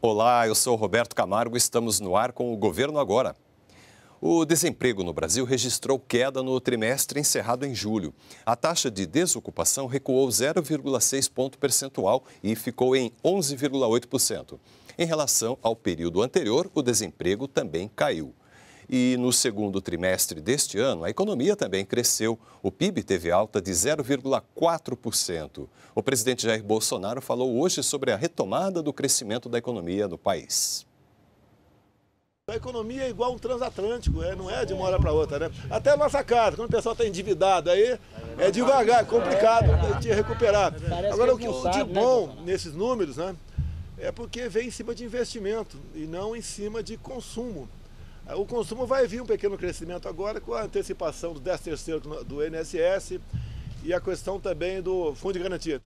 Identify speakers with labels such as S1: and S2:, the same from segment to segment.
S1: Olá, eu sou Roberto Camargo e estamos no ar com o Governo Agora. O desemprego no Brasil registrou queda no trimestre encerrado em julho. A taxa de desocupação recuou 0,6 ponto percentual e ficou em 11,8%. Em relação ao período anterior, o desemprego também caiu. E no segundo trimestre deste ano, a economia também cresceu. O PIB teve alta de 0,4%. O presidente Jair Bolsonaro falou hoje sobre a retomada do crescimento da economia no país.
S2: A economia é igual um transatlântico, é, não é de uma hora para outra, né? Até a nossa casa, quando o pessoal está endividado aí, é devagar, é complicado de recuperar. É Agora, o que de né, bom nesses números, né? É porque vem em cima de investimento e não em cima de consumo. O consumo vai vir um pequeno crescimento agora com a antecipação do 13 terceiro do INSS e a questão também do Fundo de Garantia.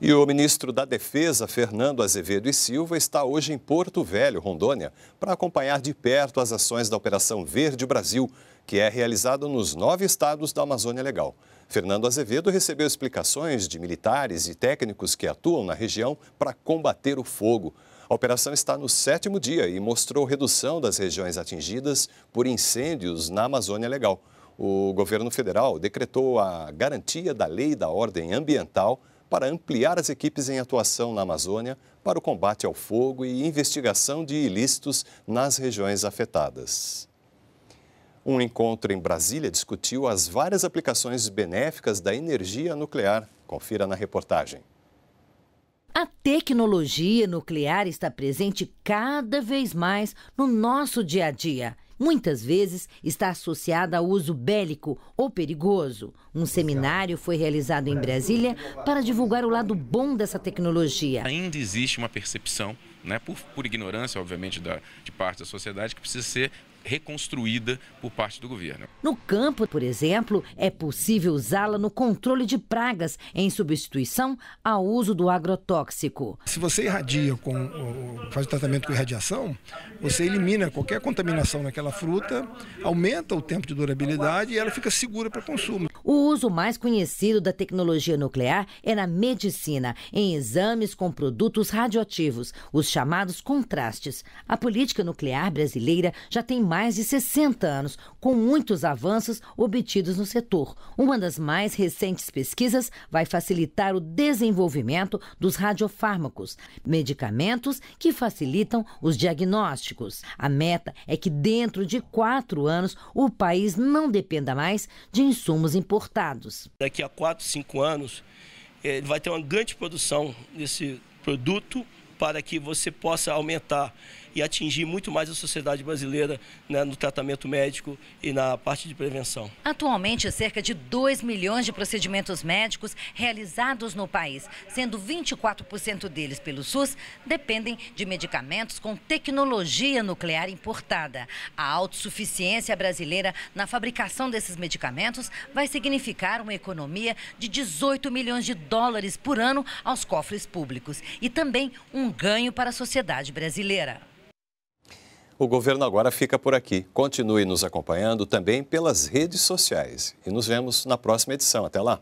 S1: E o ministro da Defesa, Fernando Azevedo e Silva, está hoje em Porto Velho, Rondônia, para acompanhar de perto as ações da Operação Verde Brasil, que é realizado nos nove estados da Amazônia Legal. Fernando Azevedo recebeu explicações de militares e técnicos que atuam na região para combater o fogo. A operação está no sétimo dia e mostrou redução das regiões atingidas por incêndios na Amazônia Legal. O governo federal decretou a garantia da lei da ordem ambiental para ampliar as equipes em atuação na Amazônia para o combate ao fogo e investigação de ilícitos nas regiões afetadas. Um encontro em Brasília discutiu as várias aplicações benéficas da energia nuclear. Confira na reportagem.
S3: A tecnologia nuclear está presente cada vez mais no nosso dia a dia. Muitas vezes está associada ao uso bélico ou perigoso. Um seminário foi realizado em Brasília para divulgar o lado bom dessa tecnologia.
S2: Ainda existe uma percepção, né, por, por ignorância, obviamente, da, de parte da sociedade, que precisa ser reconstruída por parte do governo.
S3: No campo, por exemplo, é possível usá-la no controle de pragas, em substituição ao uso do agrotóxico.
S2: Se você irradia com faz o tratamento com irradiação, você elimina qualquer contaminação naquela fruta, aumenta o tempo de durabilidade e ela fica segura para consumo.
S3: O uso mais conhecido da tecnologia nuclear é na medicina, em exames com produtos radioativos, os chamados contrastes. A política nuclear brasileira já tem mais mais de 60 anos, com muitos avanços obtidos no setor. Uma das mais recentes pesquisas vai facilitar o desenvolvimento dos radiofármacos, medicamentos que facilitam os diagnósticos. A meta é que dentro de quatro anos o país não dependa mais de insumos importados.
S2: Daqui a quatro, cinco anos, ele eh, vai ter uma grande produção desse produto para que você possa aumentar e atingir muito mais a sociedade brasileira né, no tratamento médico e na parte de prevenção.
S3: Atualmente, cerca de 2 milhões de procedimentos médicos realizados no país, sendo 24% deles pelo SUS, dependem de medicamentos com tecnologia nuclear importada. A autossuficiência brasileira na fabricação desses medicamentos vai significar uma economia de 18 milhões de dólares por ano aos cofres públicos e também um ganho para a sociedade brasileira.
S1: O governo agora fica por aqui. Continue nos acompanhando também pelas redes sociais. E nos vemos na próxima edição. Até lá!